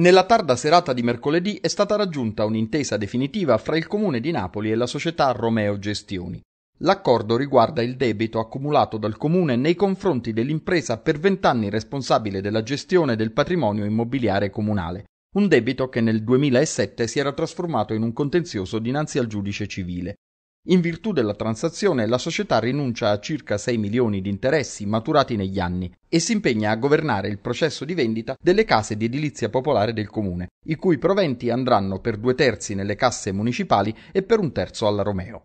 Nella tarda serata di mercoledì è stata raggiunta un'intesa definitiva fra il Comune di Napoli e la società Romeo Gestioni. L'accordo riguarda il debito accumulato dal Comune nei confronti dell'impresa per vent'anni responsabile della gestione del patrimonio immobiliare comunale, un debito che nel 2007 si era trasformato in un contenzioso dinanzi al giudice civile. In virtù della transazione la società rinuncia a circa 6 milioni di interessi maturati negli anni e si impegna a governare il processo di vendita delle case di edilizia popolare del comune, i cui proventi andranno per due terzi nelle casse municipali e per un terzo alla Romeo.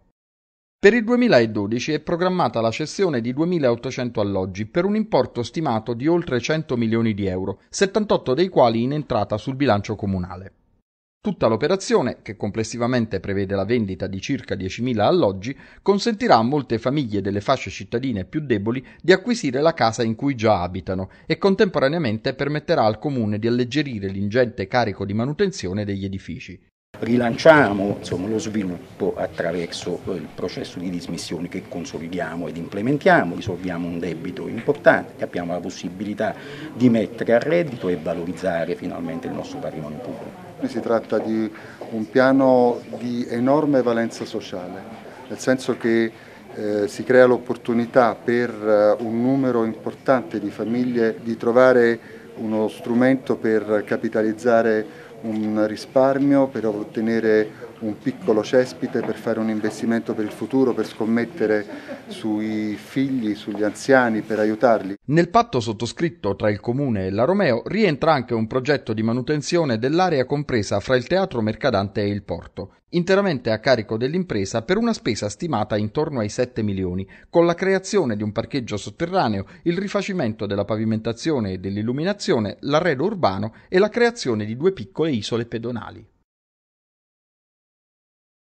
Per il 2012 è programmata la cessione di 2.800 alloggi per un importo stimato di oltre 100 milioni di euro, 78 dei quali in entrata sul bilancio comunale. Tutta l'operazione, che complessivamente prevede la vendita di circa 10.000 alloggi, consentirà a molte famiglie delle fasce cittadine più deboli di acquisire la casa in cui già abitano e contemporaneamente permetterà al comune di alleggerire l'ingente carico di manutenzione degli edifici rilanciamo insomma, lo sviluppo attraverso eh, il processo di dismissione che consolidiamo ed implementiamo, risolviamo un debito importante, abbiamo la possibilità di mettere a reddito e valorizzare finalmente il nostro patrimonio pubblico. Si tratta di un piano di enorme valenza sociale, nel senso che eh, si crea l'opportunità per eh, un numero importante di famiglie di trovare uno strumento per capitalizzare un risparmio per ottenere un piccolo cespite per fare un investimento per il futuro, per scommettere sui figli, sugli anziani, per aiutarli. Nel patto sottoscritto tra il Comune e la Romeo rientra anche un progetto di manutenzione dell'area compresa fra il Teatro Mercadante e il Porto, interamente a carico dell'impresa per una spesa stimata intorno ai 7 milioni, con la creazione di un parcheggio sotterraneo, il rifacimento della pavimentazione e dell'illuminazione, l'arredo urbano e la creazione di due piccole isole pedonali